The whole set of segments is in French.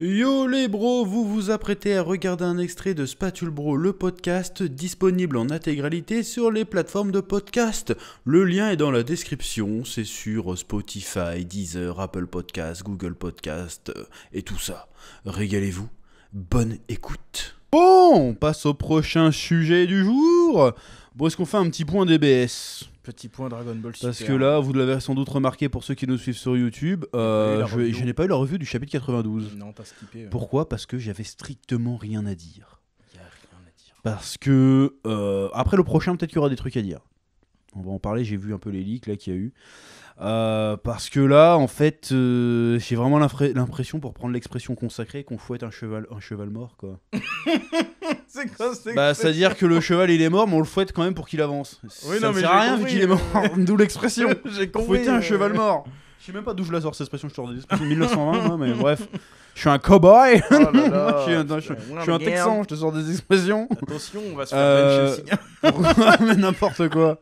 Yo les bros, vous vous apprêtez à regarder un extrait de Spatule Bro, le podcast disponible en intégralité sur les plateformes de podcast. Le lien est dans la description, c'est sur Spotify, Deezer, Apple Podcast, Google Podcast euh, et tout ça. Régalez-vous, bonne écoute. Bon, on passe au prochain sujet du jour. Bon, est-ce qu'on fait un petit point DBS Petit point Dragon Ball Super. Parce que là, vous l'avez sans doute remarqué pour ceux qui nous suivent sur YouTube, euh, je, n'ai pas eu la revue du chapitre 92. Pourquoi Parce que j'avais strictement rien à dire. Parce que euh, après le prochain, peut-être qu'il y aura des trucs à dire. On va en parler. J'ai vu un peu les leaks là qu'il y a eu. Euh, parce que là, en fait, euh, j'ai vraiment l'impression, pour prendre l'expression consacrée, qu'on fouette un cheval, un cheval mort, quoi. c'est quoi c'est Bah, c'est-à-dire que le cheval, il est mort, mais on le fouette quand même pour qu'il avance. Oui, ça non, sert à rien vu qu'il est mort, euh, d'où l'expression. j'ai Fouetter un cheval mort. Je sais même pas d'où je la sors cette expression, je te redis, 1920, hein, mais bref. Je suis un cowboy oh je, suis un, texan, je te sors des expressions. Attention, on va se faire euh... Mais N'importe quoi.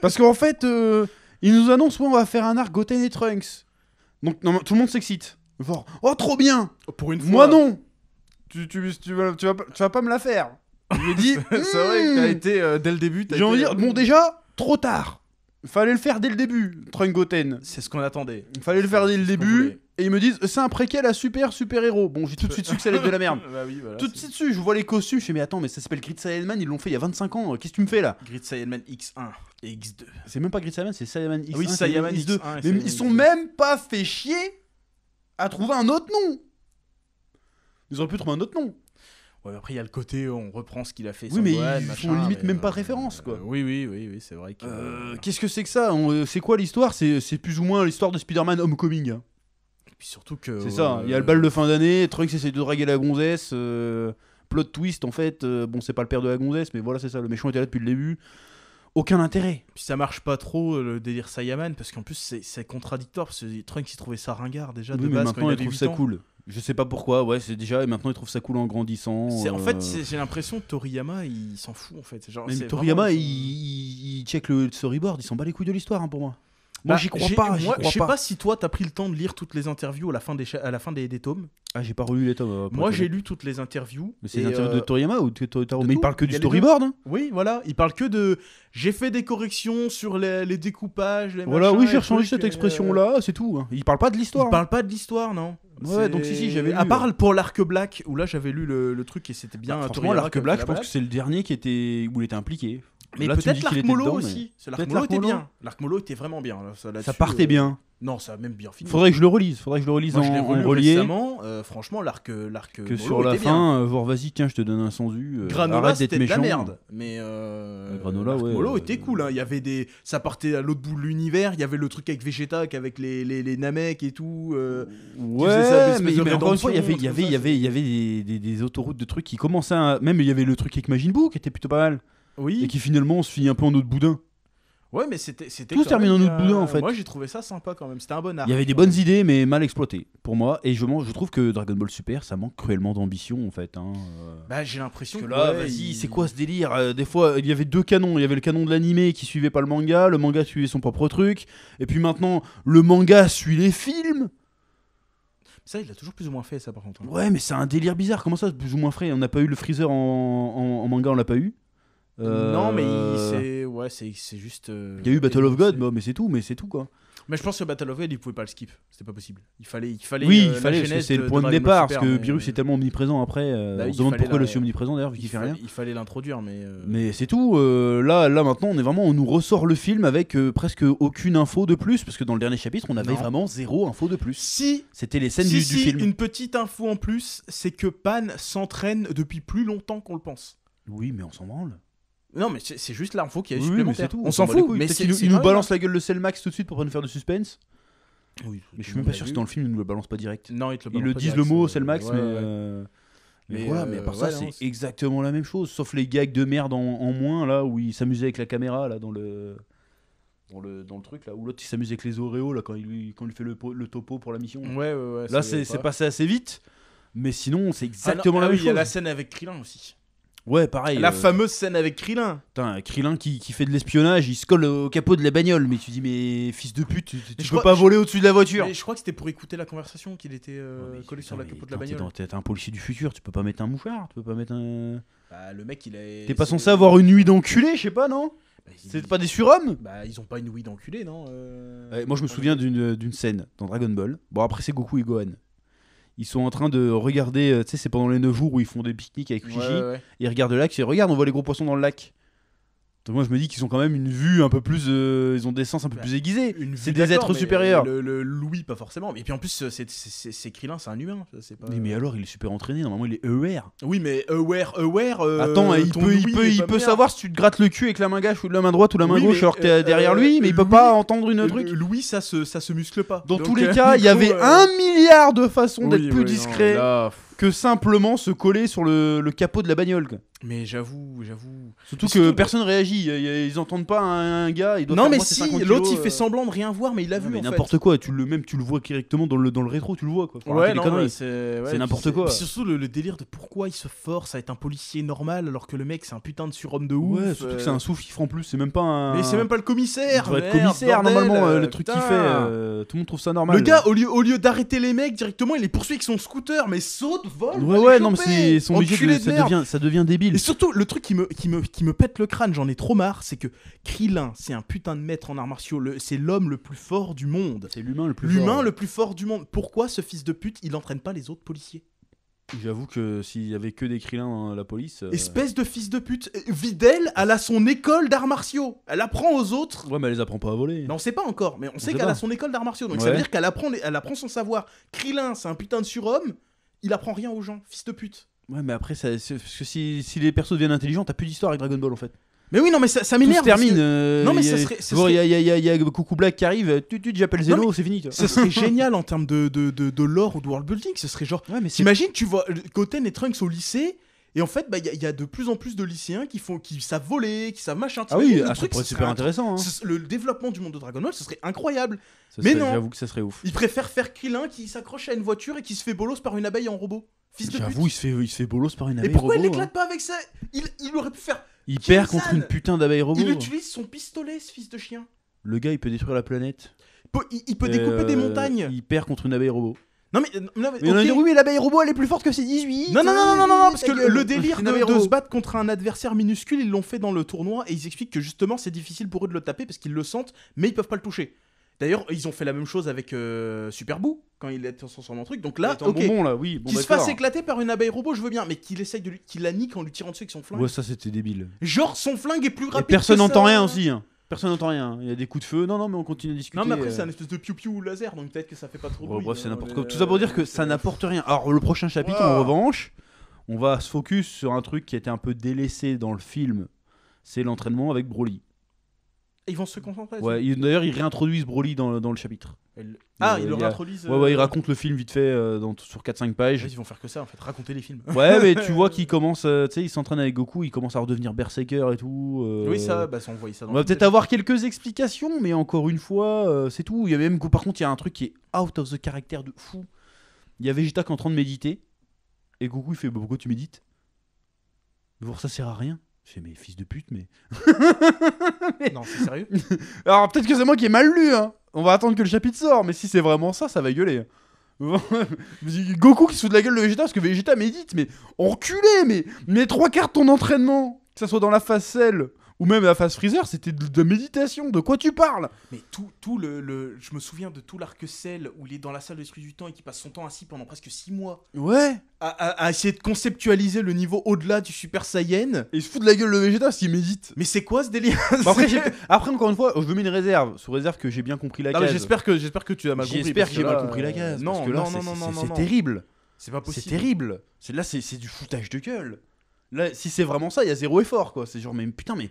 Parce qu'en fait, ils nous annoncent, qu'on on va faire un arc Goten et Trunks. Donc tout le monde s'excite. oh, trop bien Pour une fois. Moi non tu, vas, pas, me la faire. Je dit. C'est vrai que t'as hmm. été, euh, dès le début, J'ai envie de dire, bon, euh, déjà, trop tard. Fallait le faire dès le début, Trungoten. C'est ce qu'on attendait. Fallait le faire dès le début. Et ils me disent, c'est un préquel à super super héros. Bon, j'ai tout de suite su que ça allait être de la merde. Bah tout de suite su, je vois les costumes. Je fais, mais attends, mais ça s'appelle Grid ils l'ont fait il y a 25 ans. Qu'est-ce que tu me fais là Grid Saiyaman X1 et X2. C'est même pas Grid c'est Saiyaman X1. Ah oui, X2. mais ils sont même pas fait chier à trouver un autre nom. Ils auraient pu trouver un autre nom après, il y a le côté, on reprend ce qu'il a fait. Oui, mais limite même pas de euh, référence, quoi. Euh, oui, oui, oui, oui c'est vrai. Euh, qu'est-ce que c'est que ça C'est quoi l'histoire C'est plus ou moins l'histoire de Spider-Man Homecoming. Et puis surtout que. C'est ça, il y a le bal de fin d'année, Trunks essaie de draguer la gonzesse. plot twist, en fait. bon, c'est pas le père de la gonzesse, mais voilà, c'est ça. Le méchant était là depuis le début aucun intérêt. Puis ça marche pas trop le délire Sayaman, parce qu'en plus c'est contradictoire parce que Trunks il trouvait ça ringard déjà de mais maintenant il, trouve ça cool. Je sais pas pourquoi, ouais, c'est déjà, et maintenant il trouve ça cool en grandissant. C'est, en fait, euh. j'ai l'impression Toriyama, il s'en fout en fait. Genre, Même Toriyama, il, il, check le storyboard, il s'en bat les couilles de l'histoire hein, pour moi. Moi, bah, j'y crois pas. je sais pas. si toi, t'as pris le temps de lire toutes les interviews à la fin des, à la fin des, des tomes. Ah, j'ai pas relu les tomes. Euh, moi, j'ai lu toutes les interviews. Mais c'est les interviews de euh, Toriyama ou de Mais il parle que du storyboard. Hein. oui, voilà. Il parle que de. J'ai fait des corrections sur les, découpages. voilà, oui, j'ai rechangé cette euh, expression-là, c'est tout. Hein. Il parle pas de l'histoire. Il hein. parle pas de l'histoire, non. Ouais, donc si, si, j'avais À part pour l'arc black, où là j'avais lu le, truc et c'était bien. Bah, l'arc black, je pense que c'est le dernier qui était où il était impliqué. Mais peut-être l'arc molo aussi. L'arc molo était bien. L'arc molo était vraiment bien. ça partait euh, bien. Non, ça a même bien fini. Faudrait que je le relise. Faudrait que je le relise en, je relié. Récemment, euh, franchement, l'arc euh, l'arc que sur la fin, euh, vas-y, tiens, je te donne un sens granola, c'était de la merde. Mais granola, ouais, était cool. Hein. Il y avait des, ça partait à l'autre bout de l'univers. Il y avait le truc avec Vegeta, avec les les, les Namek et tout. ouais, mais une fois, il y avait des autoroutes de trucs qui commençaient. Même il y avait le truc avec Majin Buu qui était plutôt pas mal. Et qui finalement se finit un peu en autre boudin. Ouais, mais c'était. Tout se termine en autre boudin en euh, fait. Moi j'ai trouvé ça sympa quand même. C'était un bon art. Il y avait des bonnes idées, mais mal exploitées pour moi. Et je, je trouve que Dragon Ball Super, ça manque cruellement d'ambition en fait. Hein, euh. Bah j'ai l'impression que, là, vas-y, c'est quoi ce délire euh, Des fois, il y avait deux canons. Il y avait le canon de l'anime qui suivait pas le manga, le manga suivait son propre truc. Et puis maintenant, le manga suit les films. Ça, il l'a toujours plus ou moins fait, ça, par contre. Hein. Ouais, mais c'est un délire bizarre. Comment ça, plus ou moins frais On n'a pas eu le Freezer en manga, on l'a pas eu. Non, mais c'est euh, ouais, c'est juste. Euh, il y a eu Battle of God, mais c'est tout, mais c'est tout quoi. Mais je pense que Battle of God, il pouvait pas le skip, c'était pas possible. Il fallait, il fallait. Oui, euh, il fallait, parce c'est le point de départ, parce que mais- est tellement omniprésent après. Bah, on se demande pourquoi le suis omniprésent d'ailleurs, vu fait rien. Il fallait l'introduire, mais. Mais c'est tout. là, là maintenant, on est vraiment, on nous ressort le film avec presque aucune info de plus, parce que dans le dernier chapitre, on avait vraiment zéro info de plus. Si C'était les scènes du, une petite info en plus, c'est que Pan s'entraîne depuis plus longtemps qu'on le pense. Oui, mais on s'en branle. Non, mais c'est juste l'info qui a oui, supplémentaire. Tout, on s'en fout. Mais nous balance la gueule de Selmax tout de suite pour pas nous faire de suspense. Oui, mais je suis même pas sûr que dans le film ils nous le balancent pas direct. Non, ils, le ils le disent le mot Selmax, euh, mais. Mais, mais à part ça, c'est exactement la même chose, sauf les gags de merde en, moins là où il s'amusait avec la caméra là dans le dans le, dans le truc là où l'autre il s'amusait avec les Oreos là quand il quand il fait le, topo pour la mission. Ouais, ouais, ouais Là c'est passé assez vite, mais sinon c'est ah exactement la ah même chose. Il y a la scène avec Krillin aussi. Ouais, pareil. La euh, fameuse scène avec Krilin Putain, Krilin qui, qui fait de l'espionnage, il se colle au capot de la bagnole. Mais tu dis, mais fils de pute, tu, peux pas voler au-dessus de la voiture. Mais je crois que c'était pour écouter la conversation qu'il était euh, collé sur le capot de la bagnole. T'es un policier du futur, tu peux pas mettre un mouchard, tu peux pas mettre un. Bah, le mec, il a. T'es pas censé avoir une nuit d'enculé, je sais pas, non bah, C'est pas des surhommes Bah, ils ont pas une nuit d'enculé, non euh, Moi, je me souviens d'une scène dans Dragon Ball. Bon, après, c'est Goku et Gohan ils sont en train de regarder, euh, tu sais, c'est pendant les neuf jours où ils font des pique-niques avec Luigi Ils regardent le lac, ils disent, regarde, on voit les gros poissons dans le lac moi je me dis qu'ils ont quand même une vue un peu plus, euh, ils ont des sens un peu bah, plus aiguisés. C'est des êtres supérieurs. Le, Louis pas forcément. Et puis en plus euh, c'est Krillin, c'est un humain. mais, alors il est super entraîné. Normalement il est aware. Oui mais aware, aware. Euh, Attends, il peut, il peut, savoir si tu te grattes le cul avec la main gauche ou de la main droite ou la main gauche alors que t'es derrière lui, mais il peut pas entendre une truc. Louis ça se, ça se muscle pas. Dans tous les cas, il y avait un milliard de façons d'être plus discret que simplement se coller sur le, capot de la bagnole. Mais j'avoue, j'avoue. Surtout que personne personne réagit. Ils entendent pas un, gars. Il doit non, mais si, l'autre il fait euh. semblant de rien voir, mais il l'a vu. Mais N'importe quoi, tu le même, tu le vois directement dans le, dans le rétro, tu le vois. Quoi. ouais, c'est n'importe quoi. surtout le, délire de pourquoi il se force à être un policier normal alors que le mec c'est un putain de surhomme de ouf. Ouais, surtout que euh. c'est un souffle Qui en plus, c'est même pas un. Mais c'est même pas le commissaire. Il être commissaire normalement, euh, le truc qu'il fait. tout le monde trouve ça normal. Le gars, au lieu, au lieu d'arrêter les mecs directement, il les poursuit avec son scooter, mais saute, vole. Ouais, ouais, non, mais son ça ça devient débile et surtout, le truc qui me, pète le crâne, j'en ai trop marre, c'est que Krillin, c'est un putain de maître en arts martiaux. C'est l'homme le plus fort du monde. C'est l'humain le plus fort. le plus fort du monde. Pourquoi ce fils de pute, il entraîne pas les autres policiers J'avoue que s'il y avait que des Krilins dans la police. Euh, Espèce de fils de pute. Videl, elle a son école d'arts martiaux. Elle apprend aux autres. Ouais, mais elle les apprend pas à voler. Non, on sait pas encore, mais on, sait, qu'elle a son école d'arts martiaux. Donc ça veut dire qu'elle apprend, elle apprend son savoir. Krillin, c'est un putain de surhomme. Il apprend rien aux gens. Fils de pute. Ouais, mais après, que si, les persos deviennent intelligents, t'as plus d'histoire avec Dragon Ball en fait. Mais oui, non, mais ça, se termine. Euh, non, mais ça serait. Il il y, a, a, a Black qui arrive, tu, tu j'appelle Zeno, c'est fini. ça serait génial en termes de, de, de, lore ou de world building. Ce serait genre. Ouais, mais tu vois Goten et Trunks au lycée. Et en fait, il bah, y, a de plus en plus de lycéens qui, font, qui savent voler, qui savent machin. Ah oui, ah, truc, super intéressant. Hein. le développement du monde de Dragon Ball, ce serait incroyable. mais non. J'avoue que ça serait ouf. Ils préfèrent faire Krillin qui s'accroche à une voiture et qui se fait bolos par une abeille en robot. J'avoue, il se fait, il fait bolos par une abeille. robot. Mais pourquoi il n'éclate hein. pas avec ça il, il aurait pu faire. Il perd contre une putain d'abeille robot. Il hein. utilise son pistolet, ce fils de chien. Le gars, il peut détruire la planète. Il peut, découper des euh, montagnes. Il perd contre une abeille robot. Non mais, euh, non, mais, oui l'abeille robot elle est plus forte que ses 18 Non non non non non, non, non parce que le délire de, de, se battre contre un adversaire minuscule ils l'ont fait dans le tournoi et ils expliquent que justement c'est difficile pour eux de le taper parce qu'ils le sentent mais ils peuvent pas le toucher D'ailleurs, ils ont fait la même chose avec euh, Super Boo, quand il est transformé en truc. Donc là, ok. oui. qu'il se fasse éclater par une abeille robot, je veux bien, mais qu'il essaye de, qu'il la nique en lui tirant dessus avec son flingue. Ouais, ça c'était débile. Genre son flingue est plus rapide. personne n'entend rien aussi. Hein. Personne n'entend rien. Il y a des coups de feu. Non, non, mais on continue à discuter. Non, mais après, euh. c'est un espèce de piou-piou laser, donc peut-être que ça fait pas trop de bruit. bref, c'est hein, n'importe quoi. Euh, Tout ça pour dire que ça n'apporte rien. Alors, le prochain chapitre, en revanche, on va se focus sur un truc qui était un peu délaissé dans le film. C'est l'entraînement avec Broly. Ils vont se concentrer. Ouais, d'ailleurs, ils réintroduisent Broly dans, le- chapitre. Ah, ils le réintroduisent. ils euh, racontent le film vite fait euh, dans, sur 4-5 pages. Ils vont faire que ça en fait, raconter les films. Ouais, mais tu vois qu'ils commencent euh, tu sais, il s'entraîne avec Goku, il commence à redevenir berserker et tout. Oui, ça, bah, on voit ça dans On va peut-être avoir quelques explications, mais encore une fois, c'est tout. Il y a même, par contre, il y a un truc qui est out of the caractère de fou. Il y a Vegeta qui est en train de méditer, et Goku il fait bah, pourquoi tu médites Voir ça sert à rien. J'ai mes fils de pute, mais. non, c'est sérieux. Alors peut-être que c'est moi qui ai mal lu, hein. On va attendre que le chapitre sort, mais si c'est vraiment ça, ça va gueuler. Goku qui se fout de la gueule de Vegeta parce que Vegeta médite, mais enculé, mais, mais trois quarts de ton entraînement, que ça soit dans la facelle ou même la phase freezer, c'était de, la méditation. De quoi tu parles Mais tout, le, je me souviens de tout larc cell où il est dans la salle de l'esprit du temps et qui passe son temps assis pendant presque six mois. Ouais. À, essayer de conceptualiser le niveau au-delà du Super Saiyan. Et il se fout de la gueule le Vegeta s'il médite. Mais c'est quoi ce délire après, encore une fois, je veux mets une réserve, sous réserve que j'ai bien compris la J'espère que j'espère que tu as mal compris. J'espère que, j'ai mal compris la euh, case. Non, non, non, non, c'est terrible. C'est pas possible. C'est terrible. C'est là, c'est du foutage de gueule. Là, si c'est vraiment ça, il y a zéro effort, quoi. C'est genre, mais putain, mais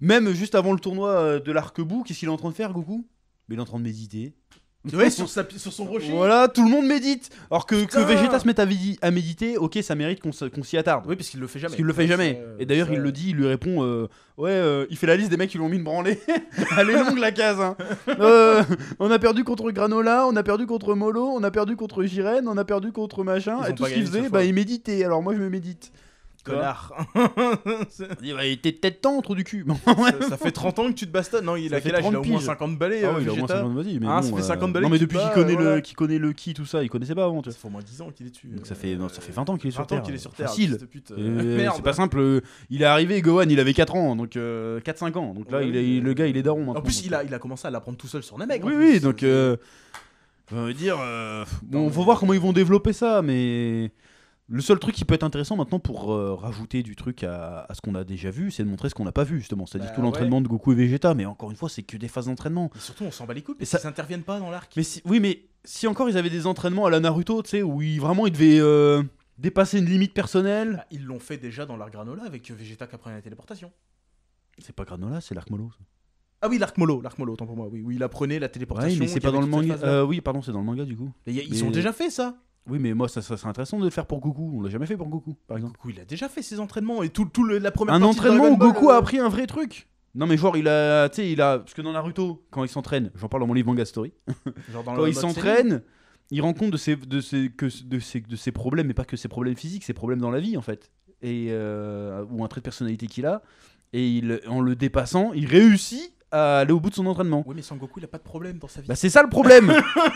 même juste avant le tournoi euh, de l'arc-bout, qu'est-ce qu'il est en train de faire, Goku il est en train de méditer. Ouais, sur, son rocher. Voilà, tout le monde médite. Alors que, que Vegeta se met à, méditer, ok, ça mérite qu'on s'y attarde. Oui, parce qu'il le fait jamais. le fait jamais. Et d'ailleurs, il le dit, il lui répond euh, Ouais, euh, il fait la liste des mecs qui l'ont mis de branler. Elle longue la case. Hein. on a perdu contre Granola, on a perdu contre Molo, on a perdu contre Jiren, on a perdu contre machin. Et tout ce qu'il faisait, bah, il méditait. Alors moi, je me médite. il, était peut-être temps, du cul. ça, fait 30 ans que tu te bastonnes. Non, il a quel âge Il a au moins 50 balais. Ah, euh, il a au moins 50 balais. Mais ah, fait 50 euh, balais. Non, mais depuis qu'il connaît, le, qui tout ça, il connaissait pas avant. Tu Ça fait au moins 10 ans qu'il est dessus. Donc ça euh, fait, 20 ans qu'il est sur Terre. qu'il est sur C'est pas simple. Il est arrivé, Gohan, il avait 4 ans, donc 4-5 ans. Donc là, le gars, il est daron En plus, il a commencé à l'apprendre tout seul sur Namek. Oui, oui, donc. va dire, bon, faut voir comment ils vont développer ça, mais le seul truc qui peut être intéressant maintenant pour euh, rajouter du truc à, ce qu'on a déjà vu, c'est de montrer ce qu'on n'a pas vu justement. C'est-à-dire bah tout l'entraînement de Goku et Vegeta, mais encore une fois, c'est que des phases d'entraînement. surtout, on s'en bat les couilles, ça... pas dans l'arc. Mais si... Oui, mais si encore ils avaient des entraînements à la Naruto, tu sais, où vraiment ils devaient euh, dépasser une limite personnelle. Bah, ils l'ont fait déjà dans l'arc Granola avec Vegeta qui apprenait la téléportation. C'est pas Granola, c'est l'arc Molo. Ah oui, l'arc Molo, l'arc Molo, autant pour moi. Oui, oui, il apprenait la téléportation. c'est pas dans le manga. Euh, oui, pardon, c'est dans le manga du coup. ils ont déjà fait ça. Oui, mais moi, ça, serait intéressant de le faire pour Goku. On l'a jamais fait pour Goku, par exemple. Goku, il a déjà fait ses entraînements et tout, tout le, la première. Un entraînement où Goku a euh, appris un vrai truc. Non, mais genre, il a, tu sais, il a, parce que dans Naruto, quand il s'entraîne, j'en parle dans mon livre Manga Story. quand il s'entraîne, il rencontre de ses, de que, de de problèmes, mais pas que ses problèmes physiques, ses problèmes dans la vie en fait, et euh, ou un trait de personnalité qu'il a. Et en le dépassant, il réussit à aller au bout de son entraînement. Oui, mais Sangoku, il a pas de problème dans sa vie. Bah, c'est ça le problème.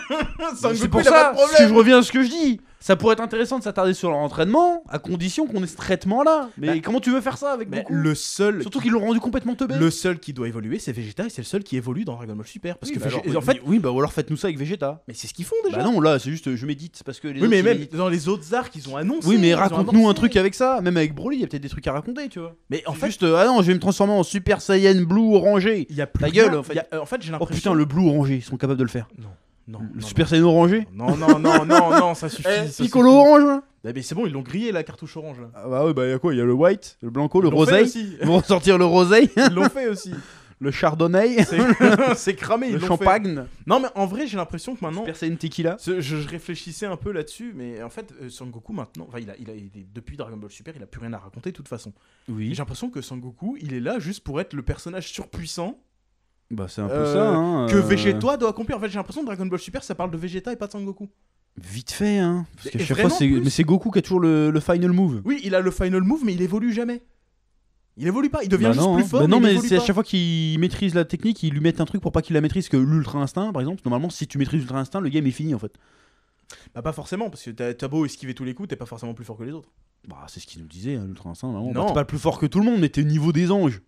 Sangoku, c'est pour il a ça, pas de problème. si je reviens à ce que je dis, ça pourrait être intéressant de s'attarder sur leur entraînement, à condition qu'on ait ce traitement-là. Mais bah, comment tu veux faire ça avec Le seul. Surtout qu'ils l'ont rendu complètement teubé. Le seul qui doit évoluer, c'est Vegeta, et c'est le seul qui évolue dans Dragon Ball Super. Parce que bah en fait, oui, bah, ou alors faites-nous ça avec Vegeta. Mais c'est ce qu'ils font déjà. Bah non, là, c'est juste, je médite parce que Oui, mais même dans les autres arcs, ils ont annoncé. Oui, mais raconte-nous un truc avec ça. Même avec Broly, il y a peut-être des trucs à raconter, tu vois. Mais en fait, juste, euh, ah non, je vais me transformer en Super Saiyan Blue orangé. Il y a plus. Ta gueule, en fait. j'ai l'impression. Oh putain, le bleu orangé, ils sont capables de le faire. Non. Non, le Super Saiyan orangé Non, non, non, non, non, eh, ça suffit. Piccolo orange bah, Mais c'est bon, ils l'ont grillé la cartouche orange. Ah bah ouais, bah y a quoi Il y a le white, le blanco, le rosé. Ils vont ressortir le roseil Ils l'ont fait aussi. Le chardonnay. C'est cramé. Ils le champagne. Non, mais en vrai, j'ai l'impression que maintenant. Super Saiyan Tequila. Je, je, réfléchissais un peu là-dessus, mais en fait, euh, Sangoku maintenant. Enfin, il a, il depuis Dragon Ball Super, il a plus rien à raconter de toute façon. Oui. J'ai l'impression que Sangoku, il est là juste pour être le personnage surpuissant bah, c'est un peu ça. Euh, hein, que euh. Vegeta doit accomplir. En fait, j'ai l'impression que Dragon Ball Super, ça parle de Vegeta et pas de Goku Vite fait, hein. Parce que mais c'est Goku qui a toujours le, final move. Oui, il a le final move, mais il évolue jamais. Il évolue pas, il devient bah juste plus hein. fort. Bah non, mais, c'est à chaque fois qu'il maîtrise la technique, il lui met un truc pour pas qu'il la maîtrise. Que l'ultra instinct, par exemple, normalement, si tu maîtrises l'ultra instinct, le game est fini en fait. Bah, pas forcément, parce que t'as beau esquiver tous les coups, t'es pas forcément plus fort que les autres. Bah, c'est ce qu'il nous disait, hein, l'ultra instinct, Bah, t'es pas plus fort que tout le monde, mais t'es au niveau des anges.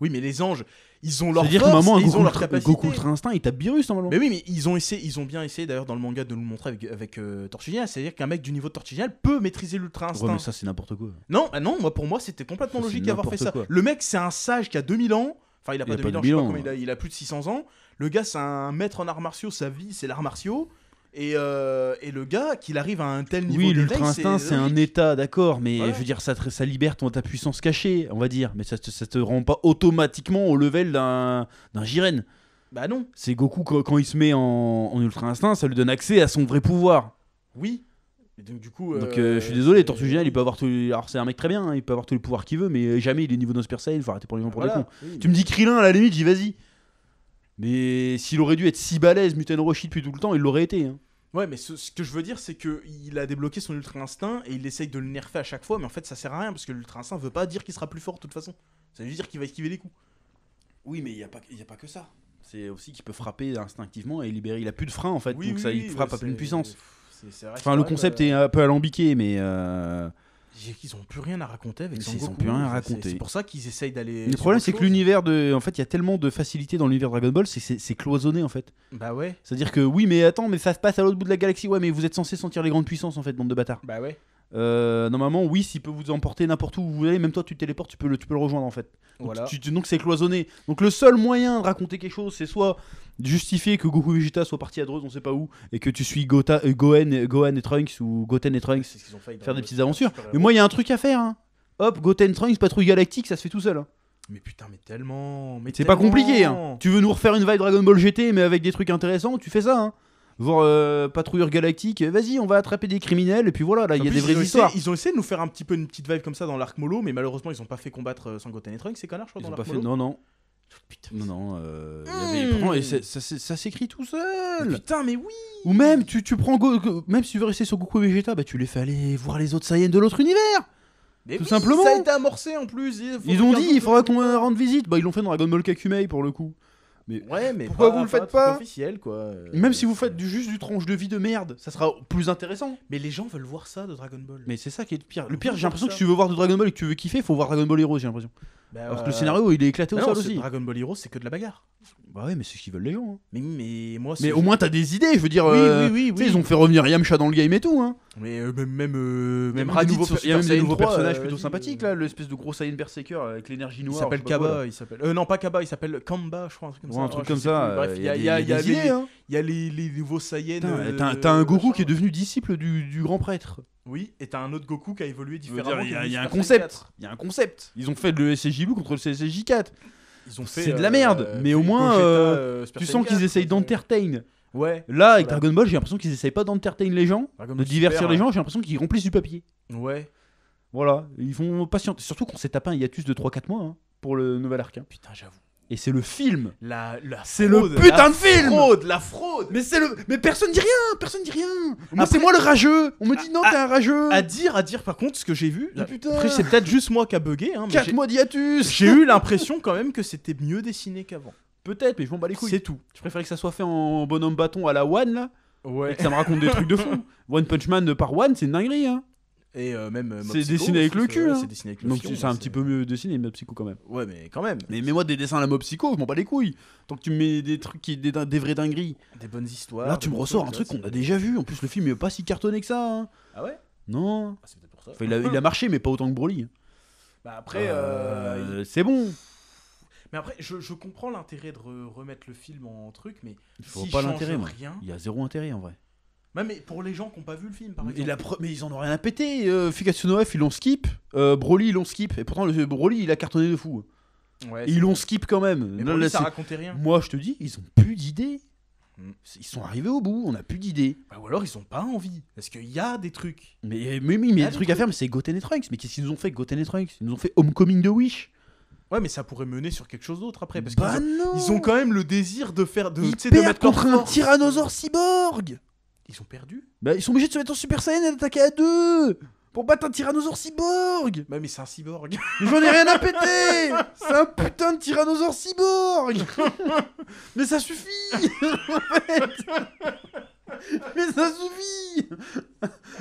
Oui, mais les anges, ils ont leur force, dire ils ont leur capacité. Goku Ultra Instinct, il tape virus normalement. Mais oui, mais ils ont essayé, ils ont bien essayé d'ailleurs dans le manga de nous montrer avec, avec euh, c'est-à-dire qu'un mec du niveau de Tortuglia peut maîtriser l'Ultra Instinct. mais ça c'est n'importe quoi. Non, ah non, moi pour moi c'était complètement logique d'avoir fait ça. Le mec c'est un sage qui a 2000 ans. Enfin, il a pas 2000 ans, je sais pas comment il il a plus de 600 ans. Le gars, c'est un maître en arts martiaux, sa vie, c'est l'art martiaux. Euh, et, le gars, qu'il arrive à un tel niveau Oui, l'ultra instinct, c'est un état, d'accord, mais je veux dire, ça, libère ta puissance cachée, on va dire, mais ça, te, ça te rend pas automatiquement au level d'un Jiren. Bah non. C'est Goku, quand il se met en, en ultra instinct, ça lui donne accès à son vrai pouvoir. Oui, donc, du coup, donc euh, euh, je suis désolé, Tortue Géniale il peut avoir tout. Alors c'est un mec très bien, hein, il peut avoir tout le pouvoir qu'il veut, mais jamais il est niveau d'un Super Saiyan. Faut arrêter pour les pour tu me dis Krillin à la limite, j'y vas-y. Mais s'il aurait dû être si balèze, Muten Roshi, depuis tout le temps, il l'aurait été. Hein. Ouais, mais ce, que je veux dire, c'est qu'il a débloqué son ultra instinct et il essaye de le nerfer à chaque fois, mais en fait, ça sert à rien parce que l'ultra instinct veut pas dire qu'il sera plus fort de toute façon. Ça veut dire qu'il va esquiver les coups. Oui, mais il n'y a, pas, a pas que ça. C'est aussi qu'il peut frapper instinctivement et libérer. Il a plus de frein en fait, donc ça il frappe à pleine puissance. enfin, le concept est un peu alambiqué, mais. Euh... Ils ont plus rien à raconter avec Ils plus rien à raconter. C'est pour ça qu'ils essayent d'aller. Le problème, c'est que l'univers de. En fait, il y a tellement de facilité dans l'univers Dragon Ball, c'est cloisonné en fait. Bah ouais. C'est-à-dire que oui, mais attends, mais ça se passe à l'autre bout de la galaxie. Ouais, mais vous êtes censé sentir les grandes puissances en fait, bande de bâtards. Bah ouais. Euh, normalement, oui, s'il peut vous emporter n'importe où vous allez. même toi tu téléportes, tu peux le, tu peux le rejoindre en fait. Donc, donc c'est cloisonné. Donc le seul moyen de raconter quelque chose, c'est soit justifier que Goku Vegeta soit parti à Dreux, on sait pas où, et que tu suis Gota, euh, Gohan, et Trunks ou Goten et Trunks faire des petites aventures. Mais moi, il y a un truc à faire. Hein. Hop, Goten, Trunks, patrouille galactique, ça se fait tout seul. Hein. Mais putain, mais tellement. Mais c'est pas compliqué. Hein. Tu veux nous refaire une vibe Dragon Ball GT, mais avec des trucs intéressants, tu fais ça. Hein. Voir euh, patrouilleur galactique, vas-y, on va attraper des criminels, et puis voilà, là, il y a des vraies histoires. ils ont essayé de nous faire un petit peu une petite vibe comme ça dans l'arc Molo, mais malheureusement, ils ont pas fait combattre euh, sans Goten et Trunks, C'est connards, je crois. pas fait, non, non. Putain, non, non. Euh, hmm. ça, s'écrit tout seul. Putain, mais oui Ou même, tu, prends Go- même si tu veux rester sur Goku et Vegeta, bah, tu les fais aller voir les autres Saiyans de l'autre univers. Tout simplement. Ça a été amorcé en plus. Ils ont dit, il faudra qu'on rende visite. Bah, ils l'ont fait dans Dragon Ball Kakumei pour le coup ouais, mais pourquoi vous le faites pas, officiel, quoi. Même si euh, vous faites du, juste du tranche de vie de merde, ça sera plus intéressant. Mais les gens veulent voir ça de Dragon Ball. Mais c'est ça qui est le pire. Le pire, j'ai l'impression que si tu veux voir de Dragon Ball et que tu veux kiffer, faut voir Dragon Ball Heroes, j'ai l'impression. Parce bah, Alors que le euh, scénario, il est éclaté au sol aussi. Dragon Ball Heroes, c'est que de la bagarre. Bah ouais, mais c'est ce qu'ils veulent les gens. Hein. Mais, mais moi, Mais au moins t'as des idées, je veux dire. Euh, ils ont fait revenir Yamcha dans le game et tout. Hein. Mais euh, même même euh, même il y a même des nouveaux personnages plutôt sympathiques là, l'espèce de gros Saiyan Berserker avec l'énergie noire. Il s'appelle Kaba, il s'appelle. non, pas Kaba, il s'appelle Kamba, je crois, un Bref, il y a, des idées. les, hein. il y a les, nouveaux Saiyans. T'as un- Goku qui est devenu disciple du, grand prêtre. Oui, et t'as un autre Goku qui a évolué différemment. Il y a- un concept. Il y a un concept. Ils ont fait le ssj Blue contre le ssj 4. C'est de la merde, euh, mais au moins, euh, euh, tu sens qu'ils essayent d'entertain. Ouais. Là, avec bah, Dragon Ball, j'ai l'impression qu'ils essayent pas d'entertain les gens, de divertir les gens, j'ai l'impression qu'ils remplissent du papier. Ouais. Voilà, ils vont patienter. Surtout qu'on s'est tapé un hiatus de 3-4 mois hein, pour le nouvel arc. Hein. Putain, j'avoue. Et c'est le film. La, la c'est le putain de film. Fraude, la fraude. Mais c'est le, mais personne dit rien, personne dit rien. c'est moi le rageux. On me dit ah, non ah, t'es un rageux. À dire, à dire par contre ce que j'ai vu. Après c'est peut-être juste moi qui a bugué. 4 hein, mois d'hiatus. J'ai eu l'impression quand même que c'était mieux dessiné qu'avant. Peut-être, mais je m'en bats les couilles. C'est tout. Je préférais que ça soit fait en bonhomme bâton à la One là. Ouais. Et que ça me raconte des trucs de fou. One Punch Man par One, c'est une dinguerie. Hein. Et euh, même. Euh, hein. C'est dessiné avec le cul. Hein. dessiné avec le Donc c'est un hein, petit peu mieux dessiné, Mob Psycho quand même. Ouais, mais quand même. Mais mets-moi des dessins à la Mob Psycho, je m'en bats les couilles. Tant que tu mets des trucs, qui, des, vrais dingueries. Des bonnes histoires. Là, tu me ressors un truc qu'on a déjà vu. En plus, le film est pas si cartonné que ça. Hein. Ah ouais Non. Ah, il, a, marché, mais pas autant que Broly. Bah après. Euh, c'est bon. Mais après, je, je comprends l'intérêt de remettre le film en truc, mais. Il faut pas l'intérêt, Il y a zéro intérêt en vrai mais pour les gens qui n'ont pas vu le film, par exemple. mais ils en ont rien à péter. Euh, ils l'ont skip. Euh, Broly, ils l'ont skip. Et pourtant, le Broly, il a cartonné de fou. ils l'ont skip quand même. Mais ça racontait rien. Moi, je te dis, ils ont plus d'idées. Mm. Ils sont arrivés au bout, on n'a plus d'idées. Bah, ou alors ils ont pas envie. Parce qu'il y a des trucs. Mais euh, mais, mais, il y a des trucs à faire, mais c'est Goten et Trunks. Mais qu'est-ce qu'ils nous ont fait, Goten et Trunks Ils nous ont fait Homecoming de Wish. Ouais, mais ça pourrait mener sur quelque chose d'autre après. Parce qu'ils bah ils ont quand même le désir de faire. De, de mettre contre un tyrannosaure cyborg ils sont perdus Bah, ils sont obligés de se mettre en Super Saiyan et d'attaquer à deux pour battre un tyrannosaure cyborg Bah mais c'est un cyborg J'en ai rien à péter C'est un putain de tyrannosaure cyborg Mais ça suffit Mais ça suffit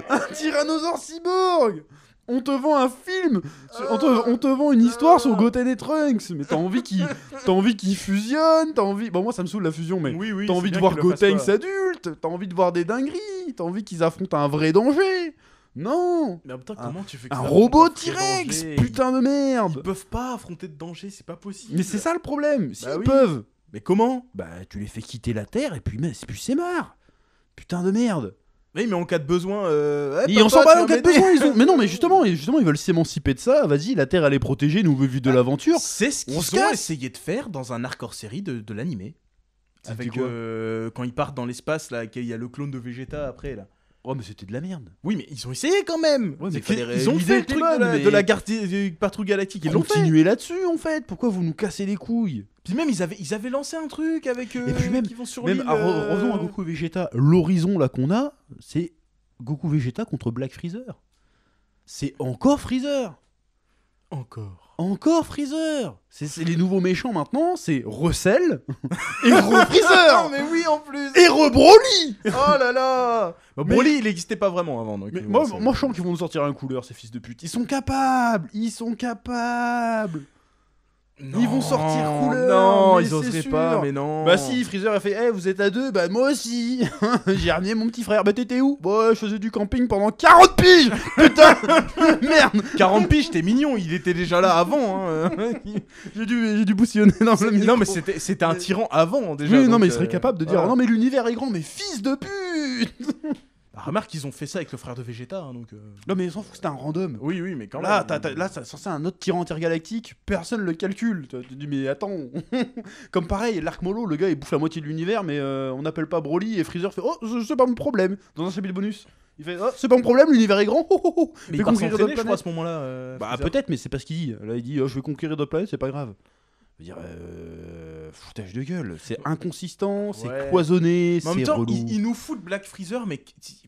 Un tyrannosaure cyborg on te vend un film, euh, on te, vend une histoire sur Goten et Trunks, mais t'as envie qu'ils fusionnent, t'as envie. Bon, moi ça me saoule la fusion, mais oui, t'as envie de voir Goten adulte, t'as envie de voir des dingueries, t'as envie qu'ils affrontent un vrai danger. Non Mais en comment tu fais que Un robot T-Rex Putain de merde Ils peuvent pas affronter de danger, c'est pas possible. Mais c'est ça le problème, s'ils bah peuvent. Mais comment Bah tu les fais quitter la Terre et puis, mais, plus c'est marre Putain de merde oui, mais en cas de besoin. Euh... on s'en en cas de besoin. mais non, mais justement, justement ils veulent s'émanciper de ça. Vas-y, la Terre, elle est protégée, nous, vu de ah, l'aventure. C'est ce qu'ils ont essayé de faire dans un arc or série de, de l'animé. Ah, Avec euh, quand ils partent dans l'espace, là, qu'il y a le clone de Vegeta après, là. Oh, mais c'était de la merde. Oui, mais ils ont essayé quand même. ils ont fait le truc de la, carte de la là-dessus en fait. Pourquoi vous nous cassez les couilles Puis même, ils avaient, ils avaient lancé un truc avec. eux et puis euh, même, vont sur ah, euh, à Goku et Vegeta. L'horizon là qu'on a, c'est Goku Vegeta contre Black Freezer. C'est encore Freezer. Encore. Encore Freezer C'est les nouveaux méchants maintenant, c'est Russell et Re-Freezer Non mais oui en plus Et re Oh là là bah, Broly il n'existait pas vraiment avant. Donc, mais, euh, moi, moi je sens qu'ils vont nous sortir un couleur ces fils de pute. Ils sont capables Ils sont capables ils vont sortir couleur. Non, ils oseraient pas, mais non. Bah si, Freezer a fait hey, eh, vous êtes à deux Bah moi aussi J'ai renié mon petit frère. Bah t'étais où Bah je faisais du camping pendant 40 piges Putain Merde 40 piges, t'es mignon, il était déjà là avant. Hein. j'ai dû, j'ai boussillonner dans Non, mais c'était, un tyran avant déjà. Oui, non, mais il euh, serait capable de dire non, mais l'univers est grand, mais fils de pute bah, remarque qu'ils ont fait ça avec le frère de Vegeta, hein, donc. Euh. Non, mais ils s'en foutent, c'était un random. Oui, oui, mais quand Là, même. là, c'est un autre tyran intergalactique, personne le calcule. Tu dis, mais attends. Comme pareil, l'arc mollo, le gars il bouffe la moitié de l'univers, mais euh, on n'appelle pas Broly et Freezer fait Oh, c'est- pas mon problème. Dans un chapitre bonus, il fait Oh, c'est pas mon problème, l'univers est grand. Mais conquérir d'autres à ce moment-là. Euh, bah, peut-être, mais c'est pas ce qu'il dit. Là, il dit Oh, Je vais conquérir d'autres planètes, c'est pas grave. Je veux dire, foutage de gueule. C'est inconsistant, c'est cloisonné, c'est relou. temps ils, nous foutent Black Freezer, mais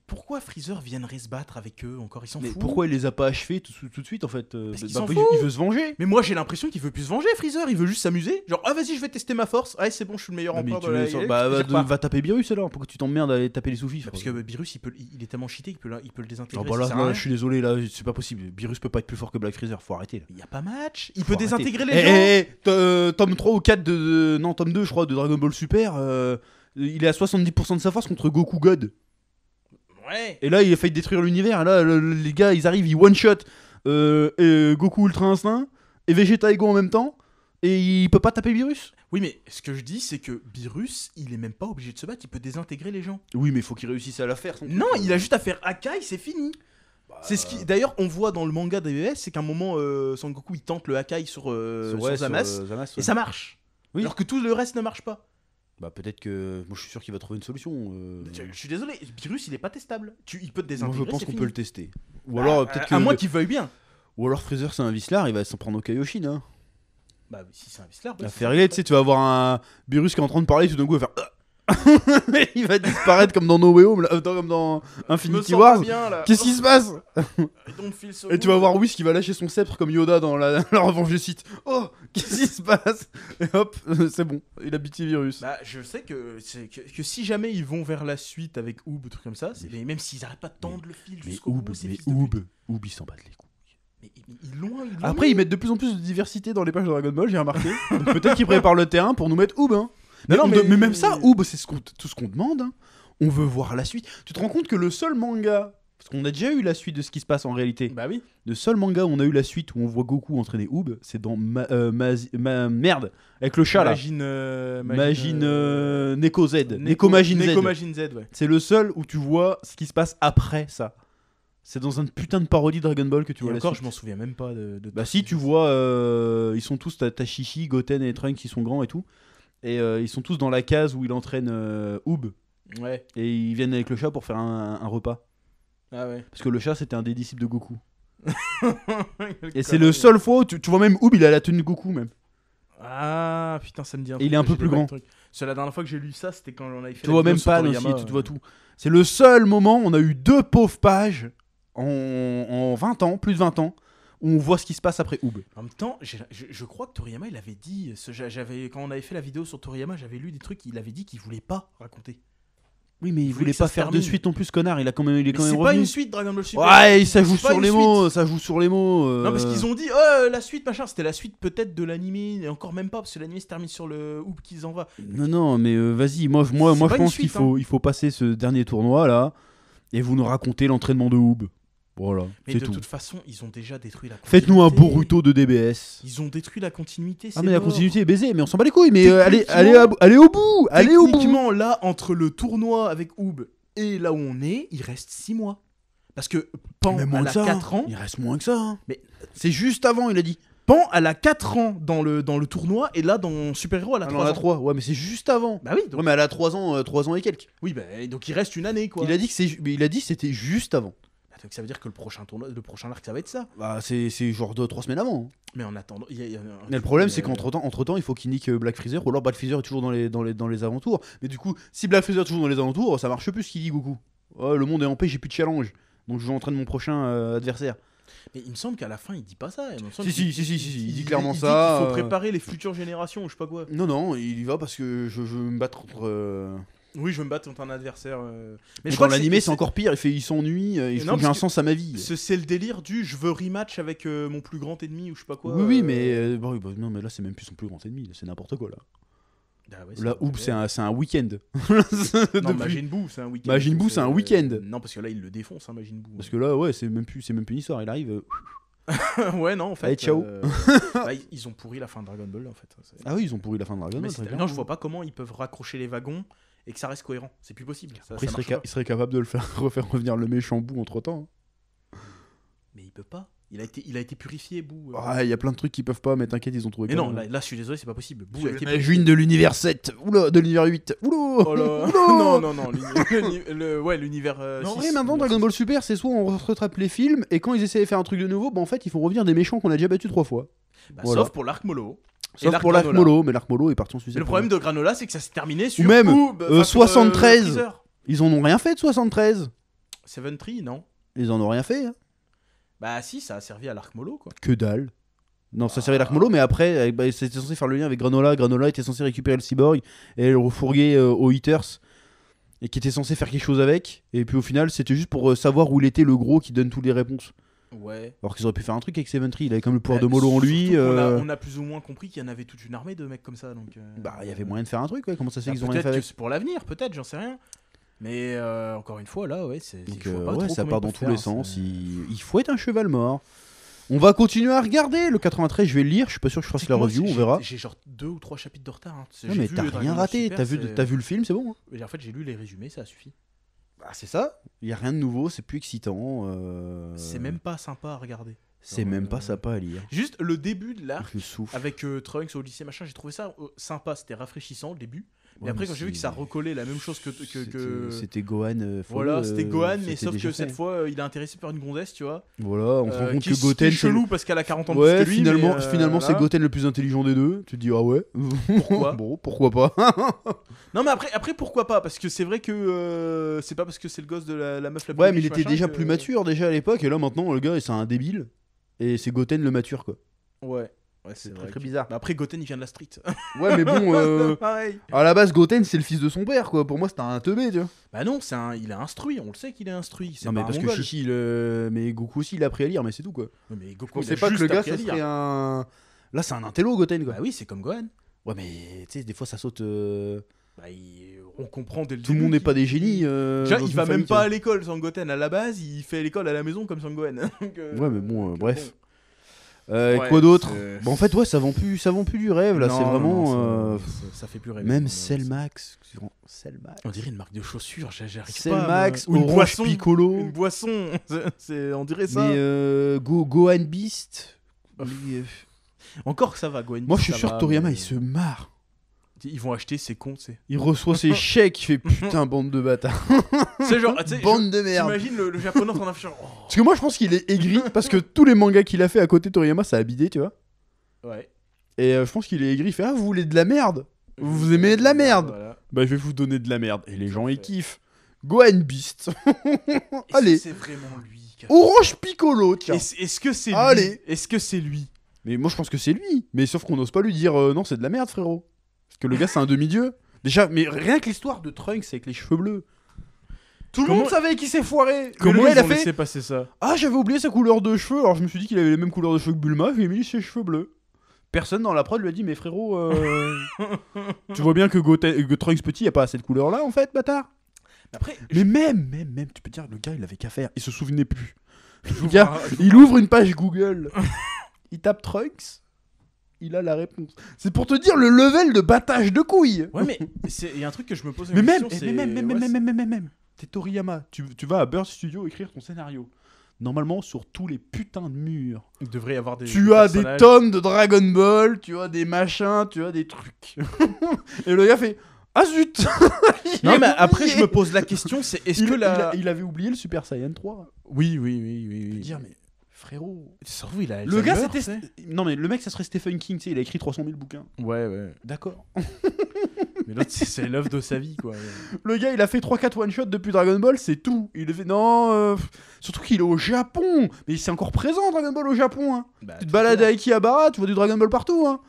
pourquoi Freezer viendrait se battre avec eux encore Ils s'en foutent. Pourquoi il les a pas achevés tout, de suite en fait euh, Parce bah, bah, il, veut se venger. Mais moi j'ai l'impression qu'il veut plus se venger, Freezer. Il veut juste s'amuser. Genre ah vas-y je vais tester ma force. Ah c'est bon je suis le meilleur en empereur de la. Bah, va taper Birus alors. Pourquoi tu t'emmerdes à aller taper les soufis Parce que virus bah, il peut, il est tellement cheaté qu'il peut, il peut le ah, désintégrer. Ah là, là je suis désolé là c'est pas possible. virus peut pas être plus fort que Black Freezer. Faut arrêter. Il y a pas match. Il peut désintégrer eh, les gens. Eh, eh, euh, Tom 3 ou 4 de non, tome 2, je crois, de Dragon Ball Super, euh, il est à 70% de sa force contre Goku God. Ouais. Et là, il a failli détruire l'univers. là, les gars, ils arrivent, ils one-shot euh, Goku Ultra Instinct et Vegeta Ego en même temps. Et il peut pas taper Virus. Oui, mais ce que je dis, c'est que Virus, il est même pas obligé de se battre, il peut désintégrer les gens. Oui, mais faut qu'il réussisse à la faire. Non, il a juste à faire Akai, c'est fini. Bah, c'est ce qui. D'ailleurs, on voit dans le manga DBS, c'est qu'à un moment, euh, Goku il tente le Akai sur, euh, euh Zamas et ça marche. Alors que tout le reste ne marche pas. Bah peut-être que moi je suis sûr qu'il va trouver une solution. Euh. Je, suis désolé, virus il est pas testable. Tu, il peut te je pense qu'on peut le tester. Ou bah, alors euh, peut-être que À moins qu'il veuille bien. ou alors Freezer c'est un Visslar, il va s'en prendre au Kaioshin hein. Bah si c'est un Vislar. Il faire tu sais, tu vas avoir un virus qui est en train de parler tout d'un coup va faire euh, il va disparaître comme dans No Way Home, comme dans Infinity War. Qu'est-ce qui se passe Et tu vas voir Whis qui va lâcher son sceptre comme Yoda dans la, revanche du site. Oh, qu'est-ce qui se passe Et hop, c'est bon, il a bité virus. Bah, je sais que, que, si jamais ils vont vers la suite avec Oob, truc comme ça, même s'ils arrêtent pas de tendre le fil jusqu'au bout, mais Oob, Oob, ils s'en les couilles. Mais, ils loin, ils Après, ils mettent de plus en plus de diversité dans les pages de Dragon Ball, j'ai remarqué. peut-être qu'ils préparent le terrain pour nous mettre Oob, hein mais, non, mais... même ça, Oub, c'est ce tout ce qu'on demande. Hein. On veut voir la suite. Tu te rends compte que le seul manga parce qu'on a déjà eu la suite de ce qui se passe en réalité. Bah oui. Le seul manga où on a eu la suite où on voit Goku entraîner Oob, c'est dans euh, merde avec le chat là. Magine, euh, euh, Neko Z. Neko, Magine Z. ouais. C'est le seul où tu vois ce qui se passe après ça. C'est dans un putain de parodie Dragon Ball que tu vois. la suite. je m'en souviens même pas de. bah si, tu vois, ils sont tous chichi Goten et Trunks qui sont grands et tout. Et euh, ils sont tous dans la case où il entraîne euh, Oub. Ouais. Et ils viennent avec le chat pour faire un, repas. Ah Parce que le chat, c'était un des disciples de Goku. et c'est le seul fois tu, vois même Oub, il a la tenue de Goku même. Ah putain, ça me dit un il est un peu plus grand. C'est la dernière fois que j'ai lu ça, c'était quand fait. Tu vois même pas, aussi, tu vois tout. C'est le seul moment on a eu deux pauvres pages en, en 20 ans, plus de 20 ans, on voit ce qui se passe après Oub. En même temps, je, crois que Toriyama, il avait dit, j'avais quand on avait fait la vidéo sur Toriyama, j'avais lu des trucs, il avait dit qu'il voulait pas raconter. Oui, mais il, voulait, pas faire de suite en plus, connard. Il a quand même, il est quand même. C'est pas une suite, Dragon Ball Super. Ouais, ça joue sur les mots, ça joue sur les mots. Non, parce qu'ils ont dit, oh, la suite, machin. C'était la suite peut-être de l'anime. et encore même pas, parce que l'anime se termine sur le qui qu'ils envoient. Non, non, mais euh, vas-y, moi, moi, moi, je pense qu'il faut, hein. il faut passer ce dernier tournoi là, et vous nous racontez l'entraînement de Hoob mais de toute façon, ils ont déjà détruit la continuité. Faites-nous un Boruto de DBS. Ils ont détruit la continuité. Ah, mais la continuité est baisée, mais on s'en bat les couilles. Mais euh, allez, allez, allez au bout Allez au bout là, entre le tournoi avec Oub et là où on est, il reste 6 mois. Parce que Pan, à 4 ans. Il reste moins que ça. Hein. Mais c'est juste avant, il a dit. Pan, à a 4 ans dans le, dans le tournoi, et là, dans Super Hero, elle a 3 ans. Elle a 3, ouais, mais c'est juste avant. Bah oui. Donc... Ouais, mais elle a 3 ans, euh, ans et quelques. Oui, bah, donc il reste une année, quoi. Il a dit que c'est, il a dit c'était juste avant ça veut dire que le prochain tournoi, le prochain ça va être ça. Bah, c'est genre 2 trois semaines avant. Hein. Mais en attendant. mais le problème, c'est qu'entre temps, entre temps, il faut qu'il nique euh, Black Freezer ou alors Black Freezer est toujours dans les, dans les, dans les Mais du coup, si Black Freezer est toujours dans les alentours, ça marche plus ce qu'il dit Goku. Oh, le monde est en paix, j'ai plus de challenge. Donc je vais entraîner mon prochain euh, adversaire. Mais il me semble qu'à la fin, il dit pas ça. Il si, si, si, si, il dit clairement il ça. Dit il faut euh. préparer les futures générations, je sais pas quoi. Non, non, il y va parce que je, veux me battre contre. Oui, je veux me battre contre un adversaire. Euh, mais je dans crois l'animé, c'est encore pire. Il fait il s'ennuie, euh, il un sens à ma vie. C'est le délire du je veux rematch avec euh, mon plus grand ennemi ou je sais pas quoi. oui, oui, mais bah bah non, mais là, c'est même plus son plus grand ennemi. C'est n'importe quoi là. Ah là, oups, c'est un, c'est un week-end. Non, c'est un week-end. c'est un week-end. Non, parce que là, il le défonce, imagine hein, Parce que là, ouais, c'est même plus, c'est même plus une histoire. Il arrive. ouais, non, en fait. Allez, ciao. Bah, ils- ont pourri la fin de Dragon Ball, en fait. Ah oui, ils ont pourri la fin de Dragon Ball. non, je vois pas comment ils peuvent raccrocher les wagons et que ça reste cohérent. C'est plus possible. Après, il, serait capable de le faire refaire revenir le méchant Bou entre temps. Hein. Mais il peut pas. Il a été, il a été purifié, Bou. Euh. Ah, il y a plein de trucs qui peuvent pas, mais t'inquiète, ils ont trouvé. Mais non, là, je suis désolé, c'est pas possible. Bou a été la de l'univers 7, oula, de l'univers 8, oula. Oh non, non, non, ouais, l'univers. 6 euh, Non mais maintenant, Dragon Ball Super, c'est soit on retrape les films, et quand ils essaient de faire un truc de nouveau, bah en fait, ils font revenir des méchants qu'on a déjà battus trois fois. Bah, sauf pour l'arc Molo. Sauf pour l'arc mais l'arc mollo est parti en Suisse. Le problème de Granola, c'est que ça s'est terminé sur. Ou même 73. Euh, euh, ils en ont rien fait de 73. Seven non Ils en ont rien fait. Hein. Bah si, ça a servi à l'arc quoi. Que dalle. Non, ça a servait à l'arc mais après, c'était eh, bah, censé faire le lien avec Granola. Granola était censé récupérer le cyborg et le refourguer euh, aux Hitters et qui était censé faire quelque chose avec. Et puis au final, c'était juste pour savoir où il était le gros qui donne toutes les réponses. Ouais. Alors qu'ils auraient pu faire un truc avec Seventry, il avait comme le pouvoir bah, de Molo en lui. Euh. On, a, plus ou moins compris qu'il y en avait toute une armée de mecs comme ça. Donc, euh. Bah, il y avait moyen de faire un truc, ouais. Comment ça se fait bah, qu'ils ont rien fait C'est pour l'avenir, peut-être, j'en sais rien. Mais euh, encore une fois, là, ouais, c'est. Ouais, ça part dans tous les hein, sens. Il... faut être un cheval mort. On va continuer à regarder le 93. Je vais le lire. Je suis pas sûr que je fasse la review. On verra. J'ai genre deux ou trois chapitres de retard. Hein. Non, mais t'as rien raté. T'as vu, vu le film, c'est bon. Hein. En fait, j'ai lu les résumés, ça suffit. Bah, c'est ça. Il y a rien de nouveau, c'est plus excitant. Euh. C'est même pas sympa à regarder. C'est même euh, pas sympa à lire. Juste le début de l'arc avec euh, Trunks au lycée, machin, j'ai trouvé ça sympa, c'était rafraîchissant le début. Et après, quand j'ai vu que ça recollait la même chose que. C'était Gohan. Euh, voilà, euh, c'était Gohan, mais sauf que cette fois, euh, il est intéressé par une gondesse, tu vois. Voilà, on se rend compte que Goten. C'est chelou parce qu'elle a 40 ans ouais, que lui. Finalement, finalement c'est Goten le plus intelligent des deux. Tu te dis, ah ouais Pourquoi Bon, pourquoi pas Non, mais après, après pourquoi pas Parce que c'est vrai que c'est pas parce que c'est le gosse de la, meuf la plus Ouais, mais il était déjà plus mature déjà à l'époque, et là maintenant, le gars, c'est un débile. Et c'est Goten le mature, quoi. Ouais. Ouais, c'est très, bizarre. Mais après, Goten, il vient de la street. Ouais, mais bon. Euh... À la base, Goten, c'est le fils de son père, quoi. Pour moi, c'est un teubé, tu vois. Bah non, c'est un... il est instruit, on le sait qu'il est instruit. non, mais parce que Shishi mais Goku aussi, il a appris à lire, mais c'est tout, quoi. mais Goku, on sait pas que le gars, ça serait un. Là, c'est un intello, Goten, quoi. Bah oui, c'est comme Gohan. Ouais, mais tu sais, des fois, ça saute. Euh, bah, on comprend dès le Tout le monde n'est pas des génies. Euh, Déjà, il va même pas à l'école, sans Goten. À la base, il fait l'école à la maison comme sans Gohan euh, ouais, mais bon, bref. Euh, quoi d'autre bon, En fait, ouais, ça vend plus, ça vend plus du rêve là. C'est vraiment. Euh, ça, fait plus rêver. Même Selmax. On dirait une marque de chaussures. J'arrive Selmax, pas, ou une boisson, Piccolo. Une boisson. C'est, on dirait ça. Mais euh, Go, Gohan Beast. encore que ça va, Gohan Moi, je suis sûr que Toriyama il se marre. Ils vont acheter, ses comptes Il reçoit ses chèques, il fait putain, bande de bâtards. C'est genre, bande de merde. le, japonais en oh. Parce que moi, je pense qu'il est aigri parce que tous les mangas qu'il a fait à côté de Toriyama, ça a bidé, tu vois. Ouais. Et euh, je pense qu'il est aigri. Il fait Ah, vous voulez de la merde Vous aimez de la merde Bah, je vais vous donner de la merde. Et les gens, ils kiffent. Go and Beast. Allez. C'est vraiment lui. Orange Piccolo, tiens. Est-ce que c'est lui Allez. Est-ce que c'est lui Mais moi, je pense que c'est lui. Mais sauf qu'on n'ose pas lui dire euh, Non, c'est de la merde, frérot que le gars c'est un demi-dieu. Déjà, mais rien que l'histoire de Trunks avec les cheveux bleus. Tout le monde savait qu'il s'est foiré. Comment il a fait... ça Ah, j'avais oublié sa couleur de cheveux. Alors je me suis dit qu'il avait les mêmes couleurs de cheveux que Bulma. J'ai mis ses cheveux bleus. Personne dans la prod lui a dit mais frérot, euh, tu vois bien que, Trunks petit, y a pas cette couleur là en fait, bâtard. Après, mais même, même, même, tu peux dire le gars il avait qu'à faire. Il se souvenait plus. Le gars, il ouvre une page Google. il tape Trunks il a la réponse. C'est pour te dire le level de battage de couilles. Ouais, mais il y a un truc que je me pose. Mais même, mais même, même, même, même, même, même, T'es Toriyama. Tu, tu vas à Burst Studio écrire ton scénario normalement sur tous les putains de murs. Il devrait y avoir des. Tu as des tonnes de Dragon Ball, tu as des machins, tu as des trucs. et le gars fait. Ah zut Non mais après je me pose la question, c'est est-ce que la... il, avait oublié le Super Saiyan 3. Oui oui oui oui. oui. Dire mais frérot, Le gars, c'était. Non, mais le mec, ça serait Stephen King, tu sais, il a écrit 300 000 bouquins. Ouais, ouais. D'accord. mais c'est l'œuvre de sa vie, quoi. Le gars, il a fait 3-4 one-shots depuis Dragon Ball, c'est tout. Il fait. Non, euh, surtout qu'il est au Japon. Mais il c'est encore présent, Dragon Ball, au Japon. Hein. Bah, tu te balades à Akihabara, tu vois du Dragon Ball partout. Hein.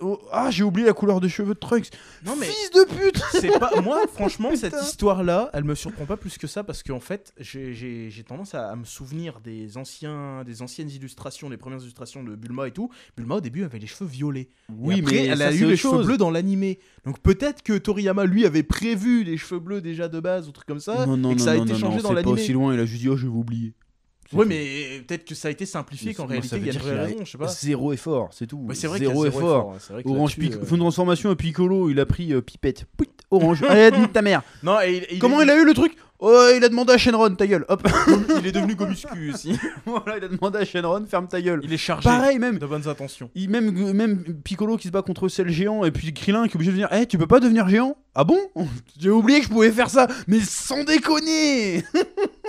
Oh, ah, j'ai oublié la couleur des cheveux de Trunks. Non, mais Fils de pute c'est pas, Moi, franchement, cette histoire-là, elle me surprend pas plus que ça parce qu'en fait, j'ai- tendance à, me souvenir des, anciens, des anciennes illustrations, des premières illustrations de Bulma et tout. Bulma, au début, avait les cheveux violets. Oui, mais elle a eu les cheveux bleus dans l'animé. Donc peut-être que Toriyama, lui, avait prévu les cheveux bleus déjà de base ou truc comme ça. Non, non, et ça a non, été non, changé non, dans c'est pas aussi loin. Il a juste dit, oh, je vais oublier. Ouais mais peut-être que ça a été simplifié qu'en réalité, il y a une raison, je sais pas. Zéro effort, c'est tout. c'est vrai zéro, effort. Orange, euh, fond une transformation, à euh, Piccolo, il a pris euh, Pipette. Orange. Allez, ta mère. Non, Comment il a eu le truc Oh, il a demandé à Shenron, ta gueule, hop. il est devenu Gomuscu aussi. voilà, il a demandé à Shenron, ferme ta gueule. Il est chargé. Pareil, même. De bonnes intentions. Il, même, même Piccolo qui se bat contre Cell géant et puis Krillin qui est obligé de venir. Eh, tu peux pas devenir géant Ah bon J'ai oublié que je pouvais faire ça, mais sans déconner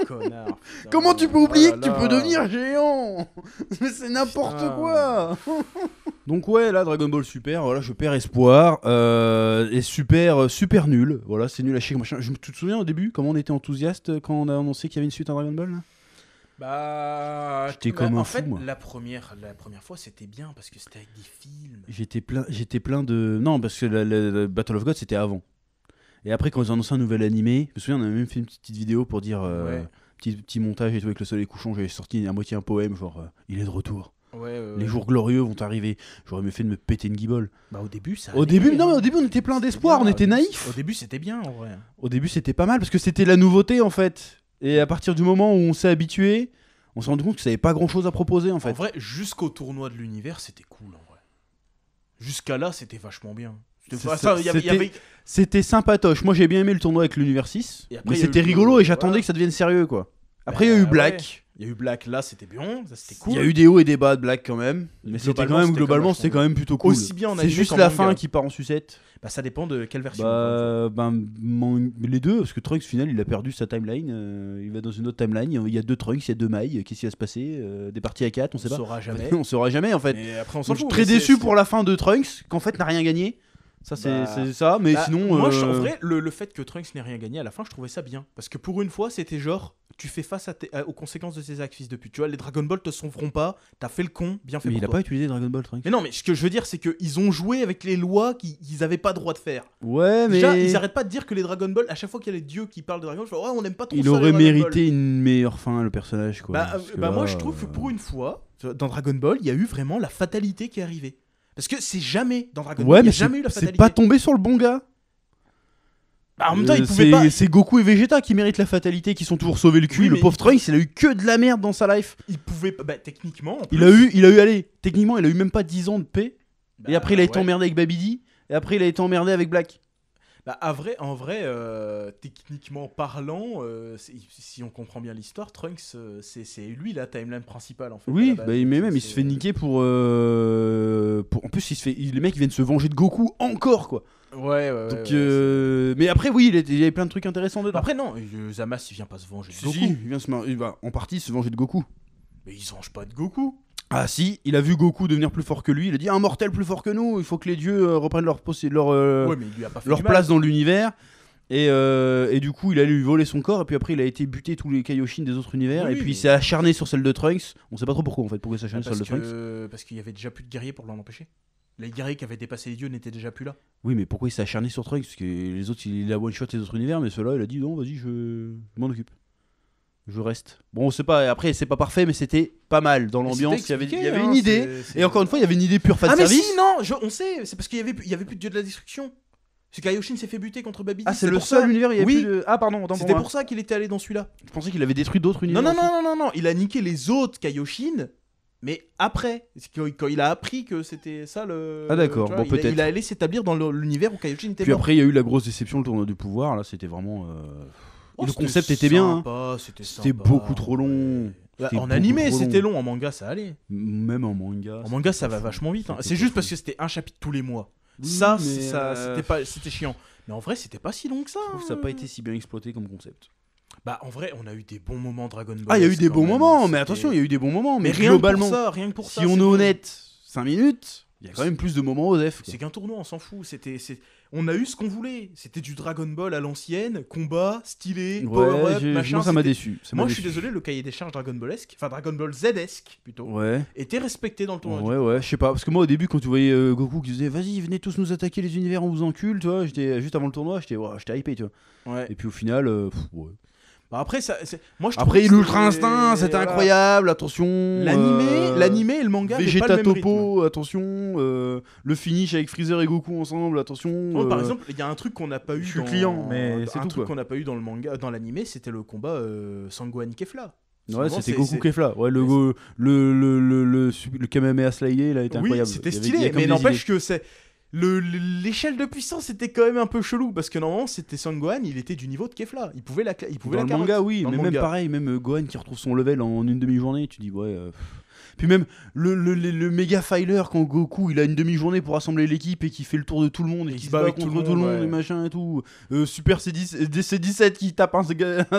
Comment tu peux oublier oh que tu peux devenir géant Mais c'est n'importe quoi Donc ouais, là Dragon Ball Super, voilà, je perds espoir euh, et super euh, super nul. Voilà, c'est nul à chier machin. Je me te souviens au début comment on était enthousiaste quand on a annoncé qu'il y avait une suite à Dragon Ball bah, comme un en fait, La première, la première fois, c'était bien parce que c'était avec des films. J'étais plein, j'étais plein de non parce que le Battle of God c'était avant. Et après, quand ils ont un nouvel animé, je me souviens, on a même fait une petite, vidéo pour dire euh, petit, petit montage et tout avec le soleil couchant. J'avais sorti à moitié un poème, genre euh, il est de retour. les jours glorieux vont arriver. J'aurais mieux fait de me péter une guibole. Bah, au début, ça. Au début, non, mais au début, on était plein d'espoir, on était euh, naïf. Au début, c'était bien en vrai. Au début, c'était pas mal parce que c'était la nouveauté en fait. Et à partir du moment où on s'est habitué, on s'est rendu compte que ça avait pas grand chose à proposer en fait. En vrai, jusqu'au tournoi de l'univers, c'était cool en vrai. Jusqu'à là, c'était vachement bien. C'était sympatoche. Moi, j'ai bien aimé le tournoi avec l'univers mais c'était rigolo et j'attendais que ça devienne sérieux, quoi. Bah, après, il y a eu Black. Il y a eu Black là, c'était bien, c'était cool. Il y a eu des hauts et des bas de Black quand même, mais c'était quand même globalement, c'était quand même plutôt cool. C'est juste la fin qui part en sucette. Bah ça dépend de quelle version. Bah, bah, les deux, parce que Trunks, final, il a perdu sa timeline. Euh, il va dans une autre timeline. Il y a deux Trunks, il y a deux mailles. Qu'est-ce qui va se passer euh, Des parties à 4, on sait Saura jamais. on saura jamais en fait. je suis très déçu pour la fin de Trunks, qu'en fait n'a rien gagné. Ça, bah, c'est ça, mais bah, sinon. Moi, je, en euh, vrai, le, fait que Trunks n'ait rien gagné à la fin, je trouvais ça bien. Parce que pour une fois, c'était genre, tu fais face aux conséquences de tes actes, fils de pute. Tu vois, les Dragon Ball te sauveront pas, t'as fait le con, bien fait. Mais il a pas utilisé Dragon Ball, Trunks. Mais non, mais ce que je veux dire, c'est qu'ils ont joué avec les lois qu'ils avaient pas droit de faire. Ouais, mais. Déjà, ils arrêtent pas de dire que les Dragon Ball, à chaque fois qu'il y a les dieux qui parlent de Dragon Ball, on aime pas trop Il aurait mérité une meilleure fin, le personnage, quoi. Bah, euh, bah moi, je trouve que euh, pour une fois, dans Dragon Ball, il y a eu vraiment la fatalité qui est arrivée. Parce que c'est jamais dans Dragon Ball. mais jamais C'est pas tombé sur le bon gars. Bah, en même temps, il euh, pouvait pas. C'est Goku et Vegeta qui méritent la fatalité, qui sont toujours sauvés le cul. le pauvre Trunks, il a eu que de la merde dans sa life. Il pouvait pas. Bah, techniquement. Il a eu, il a eu, allez, techniquement, il a eu même pas 10 ans de paix. Bah, et après, il a été emmerdé avec Babidi. Et après, il a été emmerdé avec Black. Bah, vrai, en vrai, euh, techniquement parlant, euh, si on comprend bien l'histoire, Trunks, euh, c'est lui la timeline principale en fait. Oui, bah, mais même il se fait niquer pour, pour... En plus, il se fait... les mecs viennent se venger de Goku encore quoi. Ouais, ouais, ouais, mais après, oui, il y avait plein de trucs intéressants dedans. Après, non, Zamas il vient pas se venger de Goku. il se... il va en partie se venger de Goku. Mais il se venge pas de Goku. Ah si, il a vu Goku devenir plus fort que lui, il a dit un mortel plus fort que nous, il faut que les dieux euh, reprennent leur, euh, place dans l'univers. Euh, et, du coup, il a lui voler son corps, et puis après, il a été buté tous les Kaioshins des autres univers, et puis il s'est acharné sur celle de Trunks. On sait pas trop pourquoi en fait, pourquoi il ah, sur celle de Trunks. Parce qu'il y avait déjà plus de guerriers pour l'en empêcher. Les guerriers qui avaient dépassé les dieux n'étaient déjà plus là. Oui, mais pourquoi il s'est acharné sur Trunks Parce que les autres, il a one-shot les autres univers, mais celui là il a dit non, vas-y, je m'en occupe je reste. Bon, c'est pas. Après, c'est pas parfait, mais c'était pas mal dans l'ambiance. Il y avait, il y avait hein, une idée. Et encore une fois, il y avait une idée pure fan ah, service. Ah mais si, non, on sait. C'est parce qu'il y avait, il y avait plus de dieu de la destruction. C'est Kaioshin s'est fait buter contre Baby. Ah, c'est le seul univers. Il y avait Plus de... Ah pardon. C'était pour ça qu'il était allé dans celui-là. Je pensais qu'il avait détruit d'autres univers. Non non non, non non Il a niqué les autres Kaioshin, Mais après, quand il a appris que c'était ça le. Ah d'accord, bon peut-être. Il, allé s'établir dans l'univers où Kaioshin était Puis après, il y a eu la grosse déception, le tournoi du pouvoir. Là, c'était vraiment. Euh, Oh, le concept était bien. Hein. C'était beaucoup trop long. Bah, en animé, c'était long. En manga, ça allait. Même en manga. En manga, ça va vachement vite. Hein. C'est juste parce que c'était un chapitre tous les mois. ça, ça euh, c'était pas, c'était chiant. Mais en vrai, c'était pas si long que ça. Je trouve que ça n'a pas hein. été si bien exploité comme concept. Bah en vrai, on a eu des bons moments Dragon Ball. Ah, il y a eu des bons moments, mais attention, il y a eu des bons moments, mais, rien globalement, que pour ça, rien que pour si on est honnête, 5 minutes, il y a quand même plus de moments F. C'est qu'un tournoi, on s'en fout. C'était, on a eu ce qu'on voulait. C'était du Dragon Ball à l'ancienne, combat, stylé, power up, machin. Moi, ça m'a déçu. Moi, je suis désolé, le cahier des charges Dragon Ball-esque, enfin Dragon Ball Z-esque plutôt, ouais. était respecté dans le tournoi. Ouais, ouais, je sais pas. Parce que moi, au début, quand tu voyais euh, Goku qui disait vas-y, venez tous nous attaquer les univers, on vous encule, tu vois, j'étais juste avant le tournoi, j'étais hypé, tu vois. Et puis au final, euh, bah, après, ça, moi Après, l'ultra instinct, c'était incroyable, attention. L'animé, euh, l'animé et le manga. Vegeta Topo, attention. Euh, le finish avec Freezer et Goku ensemble, attention. Par euh, exemple, il y a un truc qu'on n'a pas eu. dans... client, mais c'est un truc qu'on n'a pas eu dans le manga, dans l'animé, c'était le combat Sangohan Kefla. Ouais, c'était Goku Kefla. Ouais, le, le, le, le, Kamehameha Slayer, il a été incroyable. C'était stylé, mais n'empêche que c'est L'échelle de puissance était quand même un peu chelou parce que normalement c'était Gohan il était du niveau de Kefla. Il pouvait la, il pouvait dans la le manga, oui, mais même pareil, même euh, Gohan qui retrouve son level en une demi-journée, tu dis ouais. Euh, Puis même le, le, le, le méga filer quand Goku il a une demi-journée pour assembler l'équipe et qui fait le tour de tout le monde et, qui se bat avec tout le monde, et machin et tout. Euh, Super C17 qui tape un,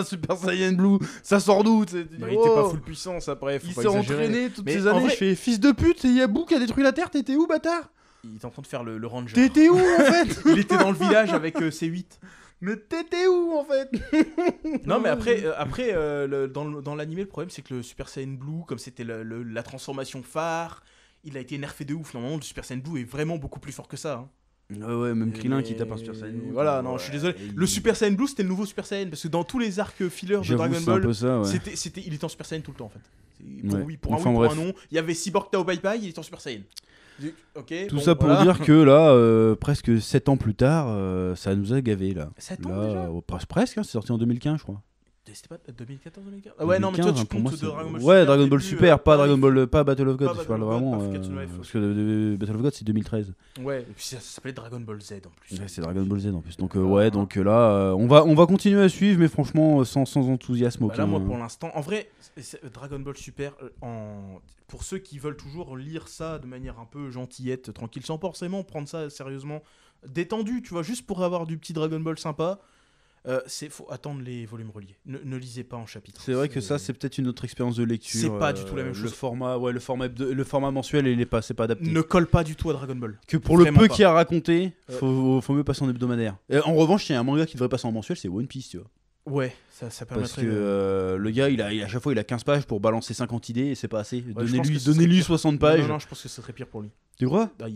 Super Saiyan Blue, ça sort d'où bah, Il était pas oh. full puissance après. Faut il s'est entraîné toutes ces années. Je fils de pute et Yabou qui a détruit la Terre, t'étais où bâtard il est en train de faire le, le ranger. T'étais où en fait Il était dans le village avec euh, c 8. Mais t'étais où en fait Non mais après, euh, après euh, dans dans l'animé le problème c'est que le Super Saiyan Blue, comme c'était la transformation phare, il a été nerfé de ouf. Normalement le Super Saiyan Blue est vraiment beaucoup plus fort que ça. Ouais, hein. ah ouais, même Krillin qui tape un Super Saiyan. Blue, Voilà, non, je suis désolé. Le Super Saiyan Blue c'était le nouveau Super Saiyan parce que dans tous les arcs filler de Dragon Ball, c'était, il était en Super Saiyan tout le temps en fait. Pour, oui, pour un oui, pour un non. Il y avait Cyborg Tao bye bye il était en Super Saiyan. Tout ça pour dire que là, euh, presque 7 ans plus tard, euh, ça nous a gavé là. 7 ans euh, Presque, hein, c'est sorti en 2015 je crois. C'était pas 2014 2015 Ouais, non, mais toi, tu hein, comptes moi, Dragon Ball Super. Ouais, Dragon Ball Super, euh, pas Dragon Ball, euh, pas Battle of God, tu vraiment. parce que euh, Battle of God, c'est 2013. Ouais, et puis ça, s'appelait Dragon Ball Z en plus. Ouais, c'est Dragon Ball Z en plus. Donc, ah. ouais, donc là, on, va, on va continuer à suivre, mais franchement, sans, sans enthousiasme bah aucun. là, moi, hein. pour l'instant, en vrai, Dragon Ball Super, pour ceux qui veulent toujours lire ça de manière un peu gentillette, tranquille, sans forcément prendre ça sérieusement, détendu, tu vois, juste pour avoir du petit Dragon Ball sympa. Euh, c'est faut attendre les volumes reliés. Ne, lisez pas en chapitre. C'est vrai que ça, c'est peut-être une autre expérience de lecture. C'est pas du tout la euh, même chose. Le format, le format, le format mensuel, il est pas, c'est pas adapté. Ne colle pas du tout à Dragon Ball. Que pour le peu qu'il a raconté, euh. faut, faut mieux passer en hebdomadaire. en revanche, il y a un manga qui devrait passer en mensuel, c'est One Piece, tu vois. Ouais, ça, ça permettrait. Parce que euh, le gars, il a, à chaque fois, il a 15 pages pour balancer 50 idées et c'est pas assez. Donnez-lui donnez 60 pages. Non, non, je pense que ce serait pire pour lui. Tu bah, crois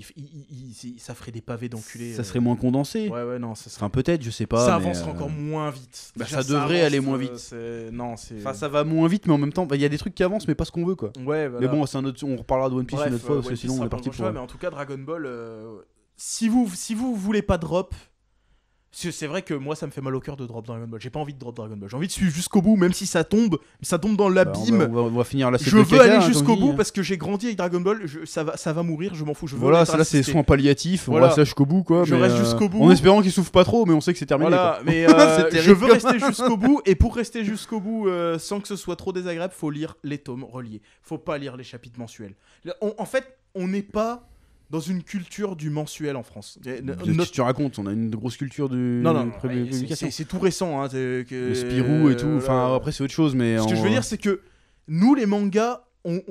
Ça ferait des pavés d'enculés. Ça euh. serait moins condensé. Ouais, ouais, non, ça serait. peut-être, je sais pas. Ça avancerait euh, encore moins vite. Bah, ça, devrait aller moins vite. non, c'est. Enfin, ça va moins vite, mais en même temps, bah, il y a des trucs qui avancent, mais pas ce qu'on veut, quoi. Ouais, Mais bon, un autre... on reparlera de One Piece une autre fois, parce que sinon, on est parti pour. Mais en tout cas, Dragon Ball, si vous si vous voulez pas drop c'est vrai que moi ça me fait mal au cœur de drop Dragon Ball. J'ai pas envie de drop Dragon Ball. J'ai envie de suivre jusqu'au bout, même si ça tombe, ça tombe dans bah, l'abîme. on, va finir la Je veux aller hein, jusqu'au bout parce que j'ai grandi avec Dragon Ball. ça va, mourir. Je m'en fous. voilà, ça c'est soins palliatifs. Voilà. On reste jusqu'au bout quoi. Je reste euh, jusqu'au bout. En espérant qu'il souffre pas trop, mais on sait que c'est terminé. mais euh, je veux rester jusqu'au bout. Et pour rester jusqu'au bout, euh, sans que ce soit trop désagréable, faut lire les tomes reliés. Faut pas lire les chapitres mensuels. en fait, on n'est pas dans une culture du mensuel en France. Euh, tu racontes, on a une grosse culture du. Non, non, c'est tout récent. Hein, Le Spirou et tout. Euh, enfin, après, c'est autre chose. Mais Ce que je veux dire, c'est que nous, les mangas, on,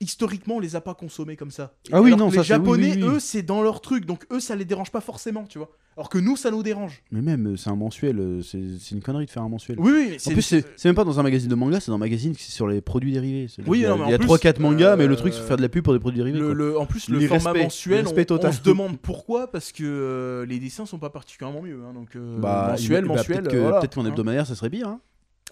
historiquement, on les a pas consommés comme ça. ah oui, non, les Japonais, eux, c'est dans leur truc, donc eux, ça les dérange pas forcément, tu vois. Alors que nous, ça nous dérange. Mais même, euh, c'est un mensuel, euh, c'est une connerie de faire un mensuel. Oui, oui. En plus, c'est même pas dans un magazine de manga, c'est dans un magazine sur les produits dérivés. Oui, il y a, trois 3-4 mangas, euh, mais le truc, c'est faire de la pub pour des produits dérivés. Le, en plus, le format mensuel, on, se demande pourquoi, parce que les dessins sont pas particulièrement mieux. Hein, donc, bah, mensuel, mensuel. Peut-être qu'en hein. hebdomadaire, ça serait bien hein.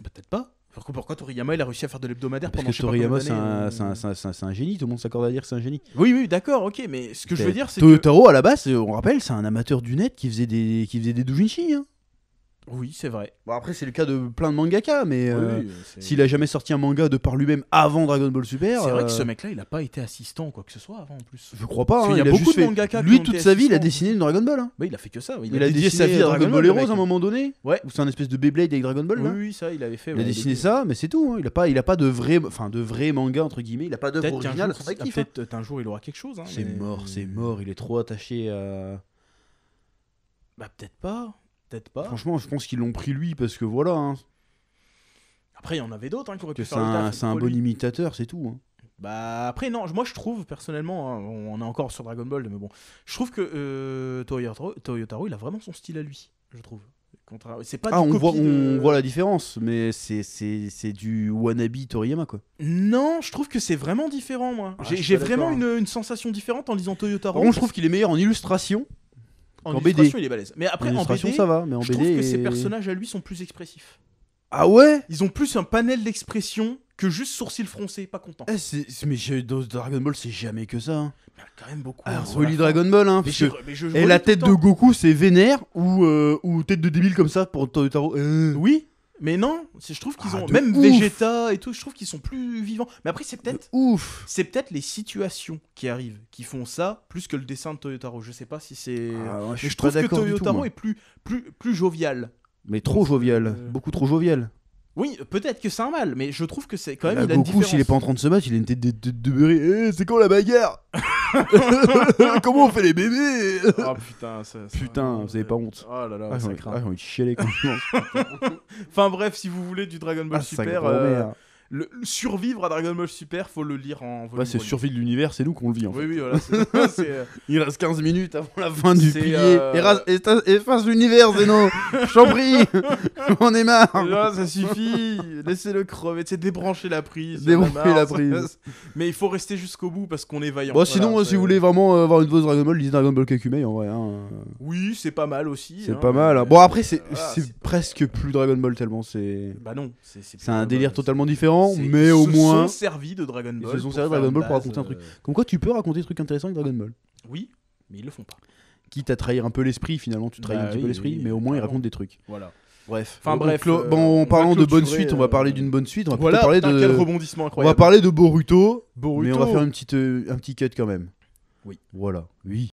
bah, Peut-être pas. Pourquoi Toriyama, il a réussi à faire de l'hebdomadaire pendant que je sais Toriyama, c'est un, un, génie, tout le monde s'accorde à dire que c'est un génie. Oui, oui, d'accord, ok, mais ce que je veux dire, c'est. que... Taro, à la base, on rappelle, c'est un amateur du net qui faisait des, qui faisait des doujinshi. Hein. Oui, c'est vrai. Bon, après, c'est le cas de plein de mangaka, mais euh, s'il a jamais sorti un manga de par lui-même avant Dragon Ball Super. C'est vrai que ce euh, mec-là, il n'a pas été assistant quoi que ce soit avant en plus. Je crois pas. Hein, il, a, beaucoup fait... Lui, toute sa vie, il a dessiné une Dragon Ball. Hein. il a fait que ça. Il, a, dessiné sa vie à Dragon, Ball Heroes à un moment donné. Ouais. c'est un espèce de Beyblade avec Dragon Ball. Oui, ça, il avait fait. Il a dessiné ça, mais c'est tout. Hein. Il a pas, il a pas de vrai, enfin de vrai manga entre guillemets. Il a pas d'œuvre originale. Peut-être un jour, il aura quelque chose. C'est mort, c'est euh, mort. Il est trop attaché à. Bah peut-être pas pas. Franchement, je pense qu'ils l'ont pris lui parce que voilà. Hein. Après, il y en avait d'autres hein, c'est un, un bon imitateur, c'est tout. Hein. Bah après non, moi je trouve personnellement, on est encore sur Dragon Ball, mais bon, je trouve que euh, Toyotaro, il a vraiment son style à lui, je trouve. C'est pas Ah, on voit, la différence, mais c'est, c'est, du wannabe Toriyama quoi. Non, je trouve que c'est vraiment différent moi. Ah, j'ai- vraiment une, sensation différente en lisant Toyotaro. je trouve qu'il est meilleur en illustration en, BD. il est balèze. Mais après, en, BD, ça va, mais en je trouve que ses personnages à lui sont plus expressifs. Ah ouais Ils ont plus un panel d'expression que juste sourcil froncé, pas content. Eh, mais dans Dragon Ball, c'est jamais que ça. Hein. Mais quand même beaucoup. Ah, hein, Dragon Ball, hein. et la tête de Goku, c'est vénère ou, euh, ou tête de débile comme ça pour Taro. tarot euh. Oui mais non, je trouve qu'ils ont. même Vegeta et tout, je trouve qu'ils sont plus vivants. Mais après, c'est peut-être. Ouf C'est peut-être les situations qui arrivent qui font ça plus que le dessin de Toyotaro. Je sais pas si c'est. je, trouve que Toyotaro est plus, plus, plus jovial. Mais trop jovial. Beaucoup trop jovial. Oui, peut-être que c'est un mal, mais je trouve que c'est quand même. il s'il est pas en train de se battre, il est une tête de, c'est quand la bagarre Comment on fait les bébés Oh putain, Putain, vous avez pas honte. Oh là là, j'ai envie- de chier les enfin bref, si vous voulez du Dragon Ball ah, Super, survivre à Dragon Ball Super, faut le lire en volume. Bah, c'est survie de l'univers, c'est nous qu'on le vit Il reste 15 minutes avant la fin du pilier. Euh, efface l'univers, Zeno J'en prie On est marre ça suffit Laissez-le crever, c'est débrancher la prise. la, prise. Mais il faut rester jusqu'au bout parce qu'on est vaillant. sinon, euh, si vous voulez vraiment avoir euh, une dose Dragon Ball, lisez Dragon Ball Kakumei en vrai. Hein. Oui, c'est pas mal aussi. C'est hein. pas mal. Bon, après, c'est, presque plus Dragon Ball tellement c'est. Bah non, c'est un délire totalement différent mais au moins. Ils se sont servis de Dragon Ball. Ils se sont servis de Dragon Ball pour raconter un truc. Euh, Comme quoi, tu peux raconter des trucs intéressants avec Dragon Ball. Oui, mais ils le font pas. Quitte à trahir un peu l'esprit, finalement, tu trahis un bah peu l'esprit, mais au moins ils racontent des trucs. Voilà. Bref. Enfin bref. Euh, en parlant de bonne suite, on va parler euh, d'une bonne suite. On va parler de. Quel rebondissement incroyable. On va parler de Boruto, Boruto. Mais on va faire une petite, un petit cut quand même. Oui. Voilà. Oui.